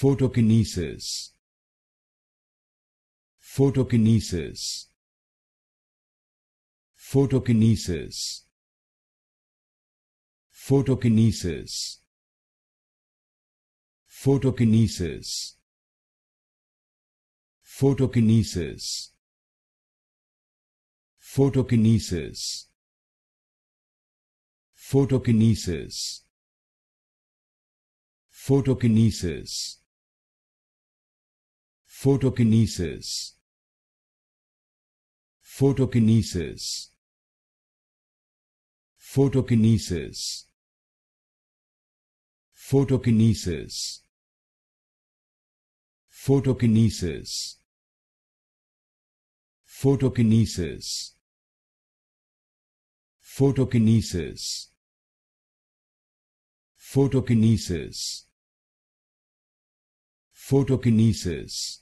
photokinesis photokinesis photokinesis photokinesis photokinesis photokinesis photokinesis photokinesis photokinesis photokinesis photokinesis photokinesis photokinesis photokinesis photokinesis photokinesis photokinesis photokinesis